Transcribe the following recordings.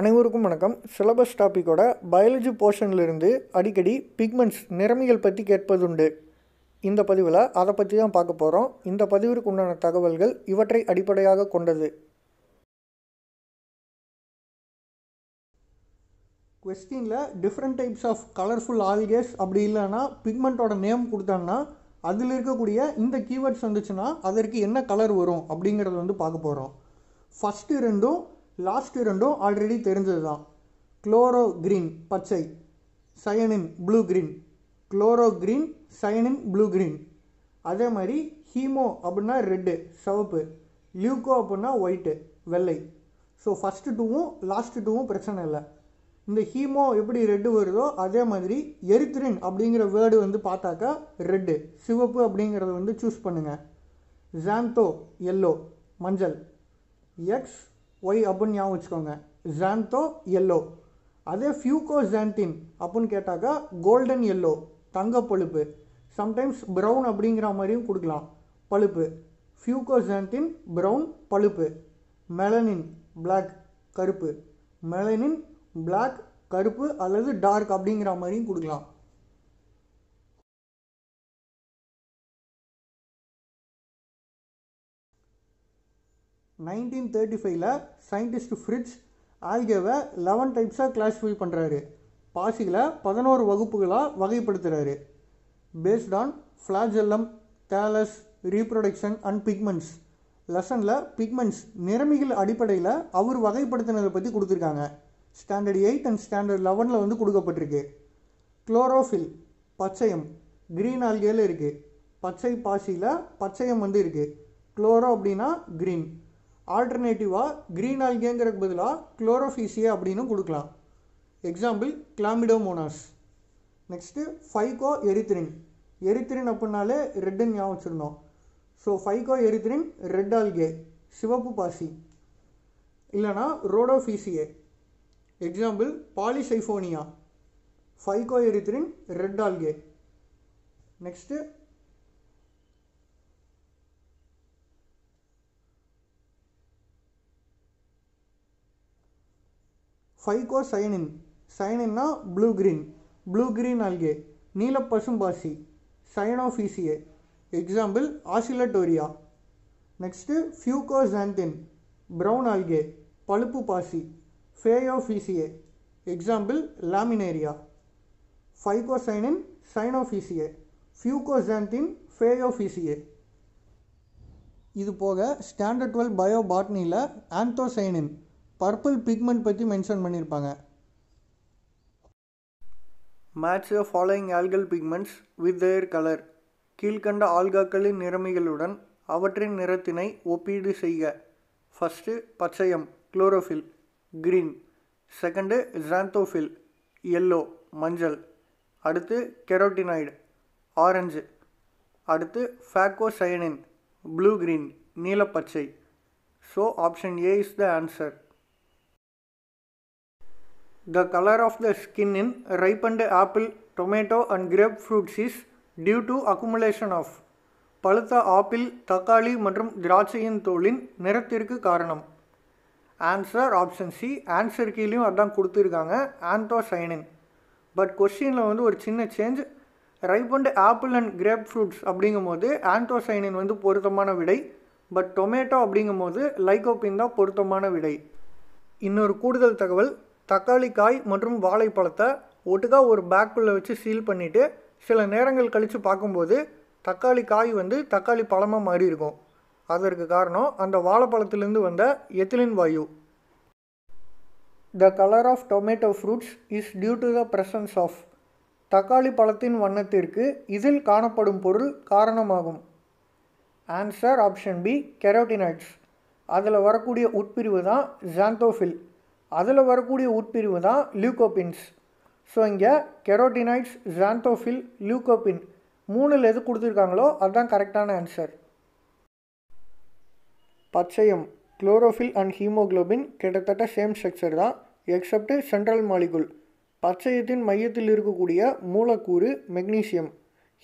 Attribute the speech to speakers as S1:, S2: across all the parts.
S1: அனைவருக்கும் வணக்கம் syllabus டாப்பிக்கோட biology போர்ஷன்லேருந்து அடிக்கடி பிக்மெண்ட்ஸ் நிறமிகள் பற்றி கேட்பதுண்டு இந்த பதிவில் அதை பற்றி தான் பார்க்க போகிறோம் இந்த பதிவிற்கு உண்டான தகவல்கள் இவற்றை அடிப்படையாக கொண்டது கொஸ்டினில் different types of colourful algae அப்படி இல்லைன்னா பிக்மெண்ட்டோட நேம் கொடுத்தாங்கன்னா அதில் இருக்கக்கூடிய இந்த கீவேர்ட்ஸ் வந்துச்சுன்னா அதற்கு என்ன கலர் வரும் அப்படிங்கிறத வந்து பார்க்க போகிறோம் ஃபஸ்ட்டு ரெண்டும் லாஸ்ட் இரண்டும் ஆல்ரெடி தெரிஞ்சது தான் குளோரோ கிரீன் பச்சை cyanin blue green chloro green cyanin blue green அதே மாதிரி ஹீமோ அப்படின்னா ரெட்டு சிவப்பு லியூகோ அப்படின்னா ஒயிட்டு வெள்ளை ஸோ ஃபஸ்ட்டு டூவும் லாஸ்ட்டு டூவும் பிரச்சனை இல்லை இந்த ஹீமோ எப்படி ரெட்டு வருதோ அதே மாதிரி எரித்ரின் அப்படிங்கிற வேர்டு வந்து பார்த்தாக்கா ரெட்டு சிவப்பு அப்படிங்கிறத வந்து சூஸ் பண்ணுங்கள் ஜாந்தோ எல்லோ மஞ்சள் எக்ஸ் ஒய் அப்படின்னு ஞாபகம் வச்சுக்கோங்க ஜான்தோ எல்லோ அதே ஃபியூகோ ஜான்தின் அப்படின்னு கேட்டாக்கா கோல்டன் எல்லோ தங்க பழுப்பு சம்டைம்ஸ் ப்ரௌன் அப்படிங்கிற மாதிரியும் கொடுக்கலாம் பழுப்பு ஃபியூகோ ஜான்தின் ப்ரௌன் பழுப்பு மெலனின் பிளாக் கருப்பு மெலனின் பிளாக் கருப்பு அல்லது டார்க் அப்படிங்கிற மாதிரியும் கொடுக்கலாம் நைன்டீன் தேர்ட்டி ஃபைவ்ல சயின்டிஸ்ட் ஃப்ரிட்ஜ் ஆல்கேவை லெவன் டைப்ஸாக கிளாஸிஃபை பண்ணுறாரு பாசிகளை பதினோரு வகுப்புகளாக வகைப்படுத்துகிறாரு based on flagellum thallus reproduction and pigments லெசனில் பிக்மெண்ட்ஸ் நிறமிகள் அடிப்படையில் அவர் வகைப்படுத்தினதை பற்றி கொடுத்துருக்காங்க ஸ்டாண்டர்ட் எயிட் அண்ட் ஸ்டாண்டர்ட் லெவனில் வந்து கொடுக்கப்பட்டிருக்கு குளோரோஃபில் பச்சையம் க்ரீன் ஆல்கேல இருக்குது பச்சை பாசியில் பச்சையம் வந்து இருக்குது குளோரோ அப்படின்னா க்ரீன் ஆல்டர்னேட்டிவாக க்ரீன் ஆல்கேங்கிறதுக்கு பதிலாக குளோரோஃபீசியா அப்படின்னு கொடுக்கலாம் example Chlamydomonas next phycoerythrin erythrin அப்படின்னாலே ரெட்டுன்னு ஞாபகம் வச்சுருந்தோம் so phycoerythrin red algae சிவப்பு பாசி இல்லைனா Rhodophyceae example Polysiphonia phycoerythrin red algae next phycocyanin சைனின்னா blue green blue green algae நீல பசும்பாசி Cyanophyceae example Oscillatoria next fucoxanthin brown algae பழுப்பு பாசி ஃபேயோஃபீசியே எக்ஸாம்பிள் லாமினேரியா ஃபைகோசைனின் சைனோஃபீசியே ஃபியூகோசாந்தின் ஃபேயோஃபீசியே இது போக ஸ்டாண்டர்ட் டுவெல் பயோ பாட்னியில் ஆந்தோசைனின் பர்பிள் பிக்மெண்ட் பற்றி mention பண்ணியிருப்பாங்க match of following algal pigments with their colour கீழ்கண்ட ஆல்காக்களின் நிறமிகளுடன் அவற்றின் நிறத்தினை ஒப்பீடு செய்க ஃபஸ்ட்டு பச்சையம் chlorophyll green second xanthophyll yellow மஞ்சள் அடுத்து கெரோட்டினாய்டு ஆரஞ்சு அடுத்து ஃபேக்கோசயனின் ப்ளூ க்ரீன் நீலப்பச்சை so option A is the answer The color of the skin in ripened apple, tomato and grapefruits is due to accumulation of பழுத்த apple தக்காளி மற்றும் திராட்சையின் தோலின் நிறத்திற்கு காரணம் answer option C answer கீழேயும் அதான் கொடுத்துருக்காங்க ஆந்தோசைனின் பட் கொஸ்டினில் வந்து ஒரு சின்ன change ripened apple and grape fruits அப்படிங்கும் போது ஆந்தோசைனின் வந்து பொருத்தமான விடை பட் டொமேட்டோ அப்படிங்கும் போது லைகோபின் தான் பொருத்தமான விடை இன்னொரு கூடுதல் தகவல் தக்காளி காய் மற்றும் வாழைப்பழத்தை ஒட்டுக்கா ஒரு பேக்குள்ளே வச்சு சீல் பண்ணிவிட்டு சில நேரங்கள் கழித்து பார்க்கும்போது தக்காளி காய் வந்து தக்காளி பழமாக மாறி இருக்கும் அதற்கு காரணம் அந்த வாழைப்பழத்திலேருந்து வந்த எத்திலின் வாயு the colour of tomato fruits is due to the presence of தக்காளி பழத்தின் வண்ணத்திற்கு இதில் காணப்படும் பொருள் காரணமாகும் ஆன்சர் ஆப்ஷன் பி கெரோட்டினைட்ஸ் அதில் வரக்கூடிய உட்பிரிவு தான் ஜாந்தோஃபில் அதில் வரக்கூடிய உட்பிரிவு தான் லியூகோபின்ஸ் ஸோ இங்கே கெரோட்டினைட்ஸ் ஜாந்தோஃபில் லியூகோபின் மூணில் எது கொடுத்துருக்காங்களோ அதுதான் கரெக்டான ஆன்சர் பச்சையம் குளோரோஃபில் அண்ட் ஹீமோக்ளோபின் கிட்டத்தட்ட சேம் ஸ்ட்ரக்சர் தான் எக்ஸப்டு சென்ட்ரல் மாலிகுல் பச்சையத்தின் மையத்தில் இருக்கக்கூடிய மூலக்கூறு மெக்னீசியம்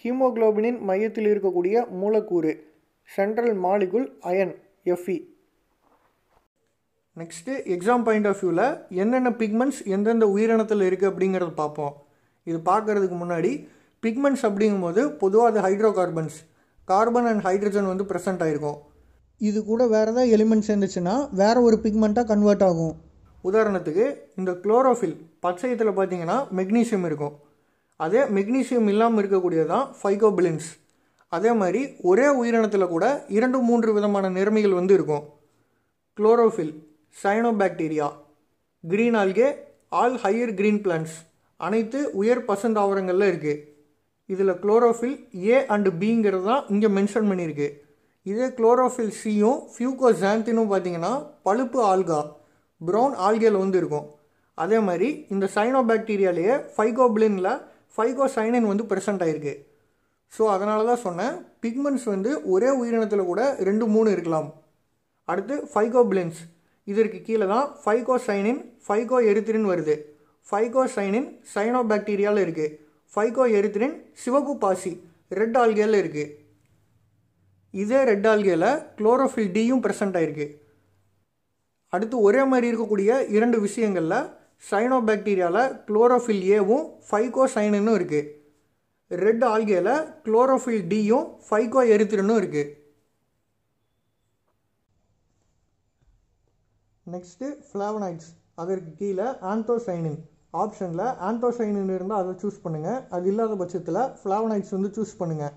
S1: ஹீமோக்ளோபினின் மையத்தில் இருக்கக்கூடிய மூலக்கூறு central molecule iron FE next exam point of வியூவில் என்னென்ன பிக்மெண்ட்ஸ் எந்தெந்த உயிரினத்தில் இருக்குது அப்படிங்கிறத பார்ப்போம் இது பார்க்குறதுக்கு முன்னாடி பிக்மெண்ட்ஸ் அப்படிங்கும்போது பொதுவாக அது hydrocarbons carbon and hydrogen வந்து ப்ரெசென்ட் ஆகிருக்கும் இது கூட வேறு ஏதாவது எலிமெண்ட்ஸ் இருந்துச்சுன்னா வேறு ஒரு பிக்மெண்ட்டாக கன்வெர்ட் ஆகும் உதாரணத்துக்கு இந்த குளோரோஃபில் பச்சையத்தில் பார்த்தீங்கன்னா மெக்னீசியம் இருக்கும் அதே மெக்னீசியம் இல்லாமல் இருக்கக்கூடியதான் ஃபைகோபிலின்ஸ் அதே மாதிரி ஒரே உயிரினத்தில் கூட இரண்டு மூன்று விதமான நிறமைகள் வந்து இருக்கும் chlorophyll cyanobacteria green algae all higher green plants அனைத்து உயர் பசந்த் தாவரங்களில் இருக்குது இதில் குளோரோஃபில் ஏ அண்டு பிங்கிறது தான் இங்கே மென்ஷன் பண்ணியிருக்கு இதே குளோரோஃபில் சியும் ஃபியூகோசாந்தினும் பார்த்தீங்கன்னா பழுப்பு ஆல்கா ப்ரௌன் ஆல்கேல வந்து இருக்கும் அதே மாதிரி இந்த சைனோபாக்டீரியாலேயே ஃபைகோபிளினில் ஃபைகோசைனின் வந்து ப்ரெசண்ட் ஆகிருக்கு ஸோ அதனால தான் சொன்னேன் பிக்மெண்ட்ஸ் வந்து ஒரே உயிரினத்தில் கூட ரெண்டு மூணு இருக்கலாம் அடுத்து ஃபைகோபிளின்ஸ் இதற்கு கீழே தான் ஃபைகோ சைனின் ஃபைகோ எரித்திரின் வருது ஃபைகோ சைனின் சைனோ பாக்டீரியாவில் இருக்குது ஃபைகோ எரித்திரின் சிவகு பாசி ரெட் ஆல்கேல இருக்குது இதே ரெட் ஆல்கேல குளோரோஃபில் டியும் ப்ரெசண்ட் ஆகிருக்கு அடுத்து ஒரே மாதிரி இருக்கக்கூடிய இரண்டு விஷயங்களில் சைனோ பாக்டீரியாவில் குளோரோஃபில் ஏவும் ஃபைகோ சைனுன்னு இருக்குது ரெட் ஆல்கேல குளோரோஃபில் டியும் ஃபைகோ எரித்திரனும் இருக்குது நெக்ஸ்ட்டு ஃப்ளாவனாய்ட்ஸ் அதற்கு கீழே ஆந்தோசைனின் ஆப்ஷனில் ஆந்தோசைனின் இருந்தால் அதை சூஸ் பண்ணுங்கள் அது இல்லாத பட்சத்தில் ஃப்ளாவனாய்ட்ஸ் வந்து சூஸ் பண்ணுங்கள்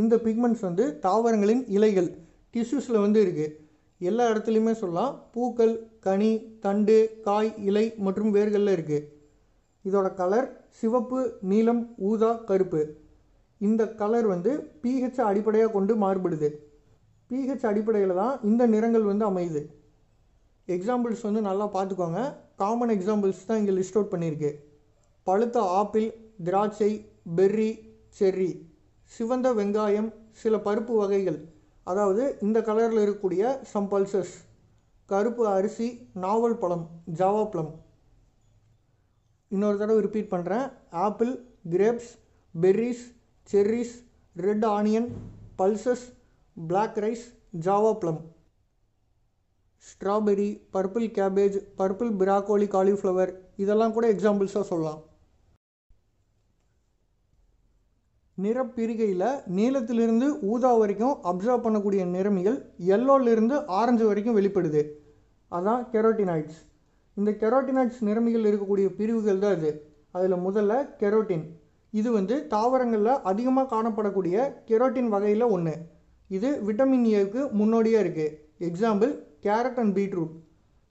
S1: இந்த பிக்மெண்ட்ஸ் வந்து தாவரங்களின் இலைகள் டிஷ்யூஸில் வந்து இருக்குது எல்லா இடத்துலையுமே சொல்லலாம் பூக்கள் கனி தண்டு காய் இலை மற்றும் வேர்களில் இருக்குது இதோட கலர் சிவப்பு நீலம் ஊதா கருப்பு இந்த கலர் வந்து பிஹெச் அடிப்படையாக கொண்டு மாறுபடுது பிஹெச் அடிப்படையில் தான் இந்த நிறங்கள் வந்து அமையுது எக்ஸாம்பிள்ஸ் வந்து நல்லா பார்த்துக்கோங்க காமன் எக்ஸாம்பிள்ஸ் தான் இங்கே லிஸ்ட் அவுட் பண்ணியிருக்கு பழுத்த ஆப்பிள் திராட்சை பெர்ரி செர்ரி சிவந்த வெங்காயம் சில பருப்பு வகைகள் அதாவது இந்த கலரில் இருக்கக்கூடிய சம் பல்சஸ் கருப்பு அரிசி நாவல் பழம் ஜாவா பழம் இன்னொரு தடவை ரிப்பீட் பண்ணுறேன் apple grapes berries cherries red onion pulses black rice Java plum strawberry purple cabbage purple broccoli cauliflower இதெல்லாம் கூட எக்ஸாம்பிள்ஸாக சொல்லலாம் நிறப்பிரிகையில் நீளத்திலிருந்து ஊதா வரைக்கும் அப்சர்வ் பண்ணக்கூடிய நிறமிகள் எல்லோலேருந்து ஆரஞ்சு வரைக்கும் வெளிப்படுது அதுதான் கெரோட்டினாய்ட்ஸ் இந்த கெரோட்டினாய்ட்ஸ் நிறமிகள் இருக்கக்கூடிய பிரிவுகள் தான் இது அதில் முதல்ல கெரோட்டின் இது வந்து தாவரங்களில் அதிகமாக காணப்படக்கூடிய கெரோட்டின் வகையில் ஒன்று இது விட்டமின் ஏவுக்கு முன்னோடியாக இருக்குது எக்ஸாம்பிள் கேரட் அண்ட் பீட்ரூட்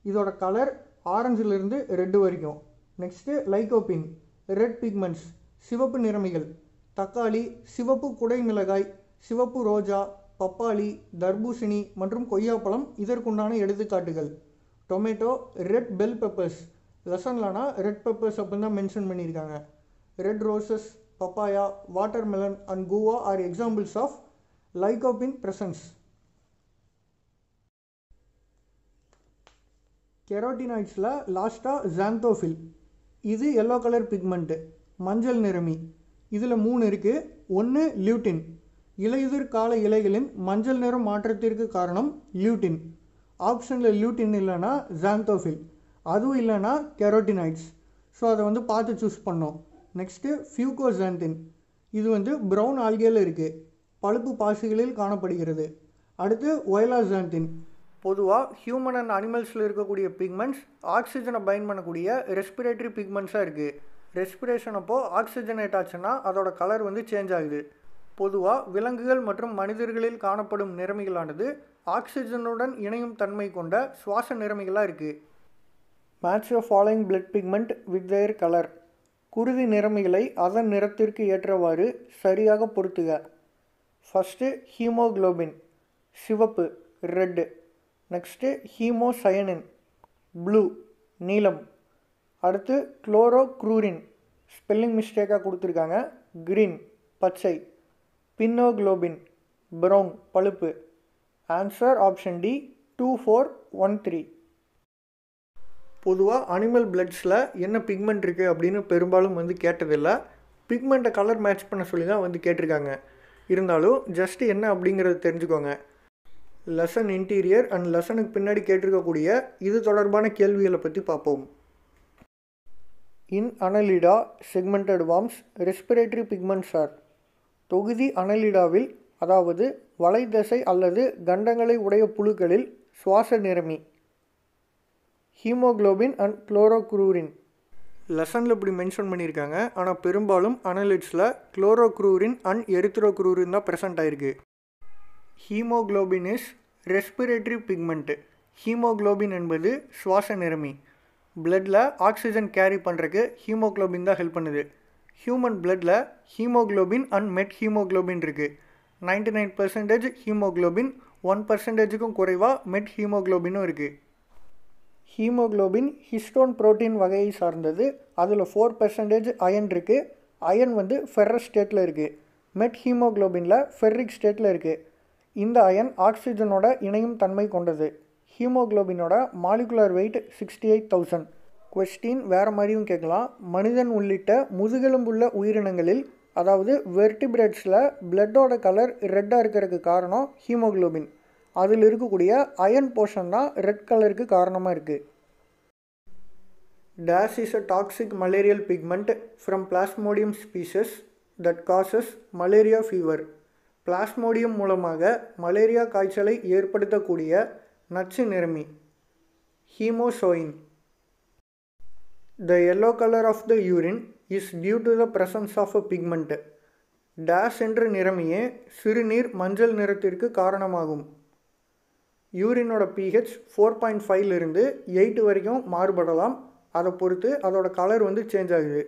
S1: இதோட கலர் ஆரஞ்சிலிருந்து ரெட்டு வரைக்கும் நெக்ஸ்ட்டு லைகோபின் ரெட் பிக்மெண்ட்ஸ் சிவப்பு நிறமிகள் தக்காளி சிவப்பு குடை மிளகாய் சிவப்பு ரோஜா பப்பாளி தர்பூசணி மற்றும் கொய்யாப்பழம் இதற்குண்டான எடுத்துக்காட்டுகள் டொமேட்டோ ரெட் பெல் பெப்பர்ஸ் லெசன்லனா ரெட் பெப்பர்ஸ் அப்படின்னு தான் மென்ஷன் பண்ணியிருக்காங்க red roses papaya watermelon and guava are examples of lycopene presence கெரோட்டினாய்ட்ஸில் லாஸ்ட்டாக ஜாந்தோஃபில் இது எல்லோ கலர் பிக்மெண்ட்டு மஞ்சள் நிறமி இதில் மூணு இருக்குது ஒன்று லியூட்டின் இலையுதிர் கால இலைகளின் மஞ்சள் நிறம் மாற்றத்திற்கு காரணம் லியூட்டின் ஆப்ஷனில் லியூட்டின் இல்லைன்னா ஜாந்தோஃபில் அதுவும் இல்லைன்னா கெரோட்டினாய்ட்ஸ் ஸோ அதை வந்து பார்த்து சூஸ் பண்ணோம் நெக்ஸ்ட்டு ஃபியூகோசாந்தின் இது வந்து ப்ரௌன் ஆல்கேல இருக்குது பழுப்பு பாசிகளில் காணப்படுகிறது அடுத்து ஒயலாசாந்தின் பொதுவாக ஹியூமன் அண்ட் அனிமல்ஸில் இருக்கக்கூடிய பிக்மெண்ட்ஸ் ஆக்சிஜனை பைன் பண்ணக்கூடிய ரெஸ்பிரேட்டரி பிக்மெண்ட்ஸாக இருக்குது ரெஸ்பிரேஷன் அப்போது ஆக்சிஜனேட் ஆச்சுன்னா அதோட கலர் வந்து சேஞ்ச் ஆகுது பொதுவாக விலங்குகள் மற்றும் மனிதர்களில் காணப்படும் நிறமிகளானது ஆக்சிஜனுடன் இணையும் தன்மை கொண்ட சுவாச நிறமிகளாக இருக்குது match of following blood pigment with their colour குருதி நிறமிகளை அதன் நிறத்திற்கு ஏற்றவாறு சரியாக பொருத்துக ஃபஸ்ட்டு ஹீமோக்ளோபின் சிவப்பு ரெட்டு நெக்ஸ்ட்டு ஹீமோசயனின் ப்ளூ நீலம் அடுத்து குளோரோக்ரூரின் ஸ்பெல்லிங் மிஸ்டேக்காக கொடுத்துருக்காங்க க்ரீன் பச்சை பின்னோக்ளோபின் ப்ரௌன் பழுப்பு answer option D two four one three பொதுவாக அனிமல் பிளட்ஸில் என்ன பிக்மெண்ட் இருக்குது அப்படின்னு பெரும்பாலும் வந்து கேட்டதில்லை பிக்மெண்ட்டை கலர் மேட்ச் பண்ண சொல்லி தான் வந்து கேட்டிருக்காங்க இருந்தாலும் ஜஸ்ட் என்ன அப்படிங்கிறத தெரிஞ்சுக்கோங்க லெசன் இன்டீரியர் அண்ட் லெசனுக்கு பின்னாடி கேட்டிருக்கக்கூடிய இது தொடர்பான கேள்விகளை பற்றி பார்ப்போம் in Annelida segmented worms respiratory pigments are தொகுதி அனலிடாவில் அதாவது வலைதசை அல்லது கண்டங்களை உடைய புழுக்களில் சுவாச நிரமி ஹீமோக்ளோபின் அண்ட் குளோரோக்ரூரின் லெசனில் இப்படி மென்ஷன் பண்ணியிருக்காங்க ஆனால் பெரும்பாலும் அனலிட்ஸில் குளோரோக்ரூரின் அண்ட் எரித்ரோக்ரூரின் தான் ப்ரெசென்ட் ஆயிருக்கு haemoglobin is respiratory pigment haemoglobin என்பது சுவாச நிறமி பிளட்டில் ஆக்சிஜன் கேரி பண்ணுறக்கு ஹீமோக்ளோபின் தான் ஹெல்ப் பண்ணுது ஹியூமன் பிளட்டில் ஹீமோக்ளோபின் அண்ட் மெட் ஹீமோக்ளோபின் இருக்குது ninety nine percentage haemoglobin one பர்சன்டேஜுக்கும் குறைவாக மெட் ஹீமோக்ளோபினும் இருக்குது ஹீமோக்ளோபின் ஹிஸ்டோன் புரோட்டீன் வகையை சார்ந்தது அதில் ஃபோர் பர்சன்டேஜ் அயன் இருக்குது அயன் வந்து ஃபெர்ரஸ் ஸ்டேட்டில் இருக்குது மெட் ஹீமோக்ளோபினில் ஃபெர்ரிக் ஸ்டேட்டில் இருக்குது இந்த அயன் ஆக்சிஜனோட இணையும் தன்மை கொண்டது ஹீமோக்ளோபினோட molecular weight sixty eight thousand question வேறு மாதிரியும் கேட்கலாம் மனிதன் உள்ளிட்ட முதுகெலும்புள்ள உயிரினங்களில் அதாவது வெர்டிபிரேட்ஸில் பிளட்டோட கலர் ரெட்டாக இருக்கிறதுக்கு காரணம் ஹீமோக்ளோபின் அதில் இருக்கக்கூடிய அயன் போர்ஷன் தான் ரெட் கலருக்கு காரணமாக இருக்குது dash is a toxic malarial pigment from Plasmodium species that causes malaria fever Plasmodium மூலமாக மலேரியா காய்ச்சலை ஏற்படுத்தக்கூடிய நச்சு நிறமி haemozoin the yellow colour of the urine is due to the presence of a pigment dash என்ற நிறமியே சிறுநீர் மஞ்சள் நிறத்திற்கு காரணமாகும் யூரினோட பிஹெச் ஃபோர் பாயிண்ட் ஃபைவ்லேருந்து எயிட் வரைக்கும் மாறுபடலாம் அதை பொறுத்து அதோடய கலர் வந்து சேஞ்ச் ஆகுது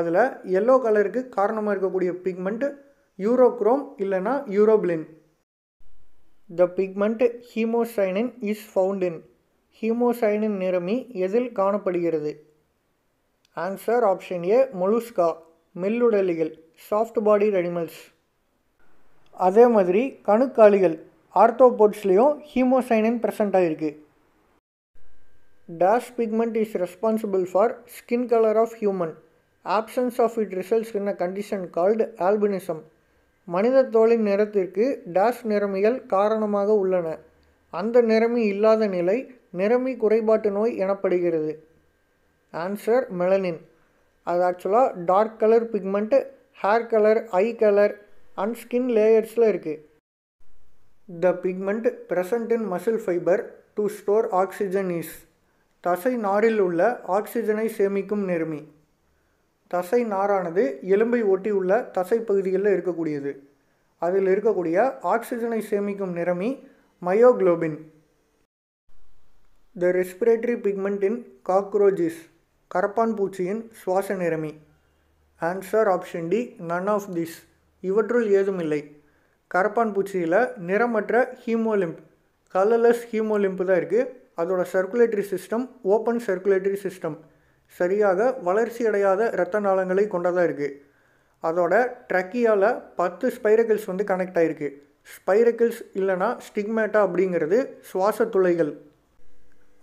S1: அதில் எல்லோ கலருக்கு காரணமாக இருக்கக்கூடிய பிக்மெண்ட் யூரோக்ரோம் இல்லைனா urobilin the pigment haemocyanin is found in haemocyanin நிறமி எதில் காணப்படுகிறது ஆன்சர் ஆப்ஷன் ஏ மொலுஸ்கா மெல்லுடலிகள் சாஃப்ட் பாடி அனிமல்ஸ் அதே மாதிரி கணுக்காளிகள் ஆர்த்தோபோட்ஸ்லேயும் ஹீமோசைனின் ப்ரெசண்ட் ஆகிருக்கு dash pigment is responsible for skin colour of human absence of it results in a condition called albinism மனித தோலின் நிறத்திற்கு டாஷ் நிறமிகள் காரணமாக உள்ளன அந்த நிறமி இல்லாத நிலை நிறமி குறைபாட்டு நோய் எனப்படுகிறது ஆன்சர் மெலனின் அது ஆக்சுவலாக dark colour pigment hair colour eye colour and skin லேயர்ஸில் இருக்குது the pigment present in muscle fibre to store oxygen is தசை நாரில் உள்ள ஆக்சிஜனை சேமிக்கும் நிறமி தசை நாரானது எலும்பை ஒட்டி உள்ள தசை பகுதிகளில் இருக்கக்கூடியது அதில் இருக்கக்கூடிய ஆக்சிஜனை சேமிக்கும் நிறமி myoglobin the respiratory pigment in cockroaches கரப்பான் பூச்சியின் சுவாச நிறமி answer option D none of this இவற்றுள் ஏதுமில்லை கரப்பான் பூச்சியில் நிறமற்ற ஹீமோலிம்ப் கலர்லெஸ் ஹீமோலிம்ப் தான் இருக்குது அதோட circulatory system open circulatory system சரியாக வளர்ச்சி அடையாத இரத்த நாளங்களை கொண்டதாக இருக்குது அதோட ட்ரக்கியால் பத்து ஸ்பைரக்கிள்ஸ் வந்து கனெக்ட் ஆகிருக்கு ஸ்பைரக்கிள்ஸ் இல்லைனா ஸ்டிக்மேட்டா அப்படிங்கிறது சுவாச துளைகள்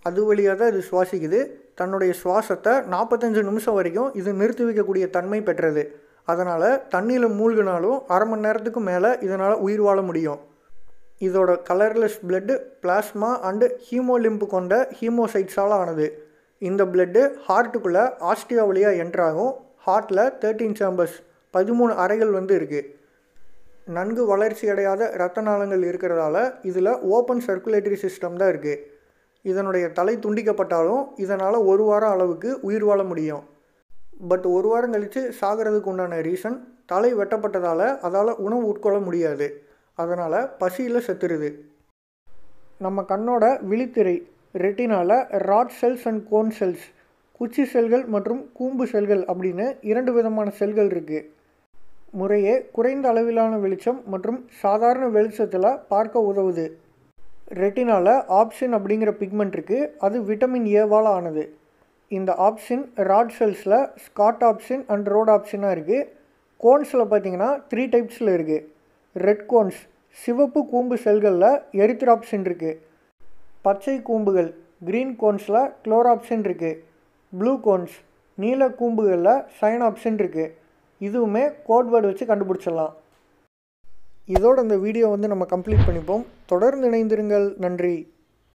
S1: அது வழியாக தான் இது சுவாசிக்குது தன்னுடைய சுவாசத்தை நாற்பத்தஞ்சு நிமிஷம் வரைக்கும் இது நிறுத்தி வைக்கக்கூடிய தன்மை பெற்றது அதனால் தண்ணியில் மூழ்கினாலும் அரை மணி நேரத்துக்கு மேலே இதனால் உயிர் வாழ முடியும் இதோட colourless blood plasma and haemolymph கொண்ட ஹீமோசைட்ஸால் ஆனது இந்த பிளட்டு ஹார்ட்டுக்குள்ளே ஆஸ்டியா வழியாக என்ட்ராகும் ஹார்ட்டில் தேர்ட்டீன் சேம்பர்ஸ் பதிமூணு அறைகள் வந்து இருக்குது நன்கு வளர்ச்சி அடையாத இரத்த நாளங்கள் இருக்கிறதால இதில் ஓப்பன் சர்க்குலேட்டரி சிஸ்டம் தான் இருக்குது இதனுடைய தலை துண்டிக்கப்பட்டாலும் இதனால் ஒரு வாரம் அளவுக்கு உயிர் வாழ முடியும் பட் ஒரு வாரம் கழித்து சாகிறதுக்கு உண்டான ரீசன் தலை வெட்டப்பட்டதால் அதால் உணவு உட்கொள்ள முடியாது அதனால் பசியில் செத்துருது நம்ம கண்ணோட விழித்திரை ரெட்டினால rod cells and cone cells குச்சி செல்கள் மற்றும் கூம்பு செல்கள் அப்படின்னு இரண்டு விதமான செல்கள் இருக்குது முறையே குறைந்த அளவிலான வெளிச்சம் மற்றும் சாதாரண வெளிச்சத்தில் பார்க்க உதவுது ரெட்டினால ஆப்ஷன் அப்படிங்கிற பிக்மெண்ட் இருக்குது அது விட்டமின் ஏவால் ஆனது இந்த ஆப்ஷன் ராட் செல்ஸில் ஸ்காட் ஆப்ஷன் அண்ட் ரோட் ஆப்ஷனாக இருக்குது கோன்ஸில் பார்த்தீங்கன்னா த்ரீ டைப்ஸில் இருக்குது ரெட் கோன்ஸ் சிவப்பு கூம்பு செல்களில் எரித்ராப்ஷன் இருக்குது பச்சை கூம்புகள் க்ரீன் கோன்ஸில் க்ளோர் ஆப்ஷன் இருக்குது ப்ளூ கோன்ஸ் நீல கூம்புகளில் சைன் ஆப்ஷன் இருக்குது இதுவுமே கோட்வேர்டு வச்சு கண்டுபிடிச்சிடலாம் இதோட இந்த வீடியோ வந்து நம்ம கம்ப்ளீட் பண்ணிப்போம் தொடர்ந்து இணைந்திருங்கள் நன்றி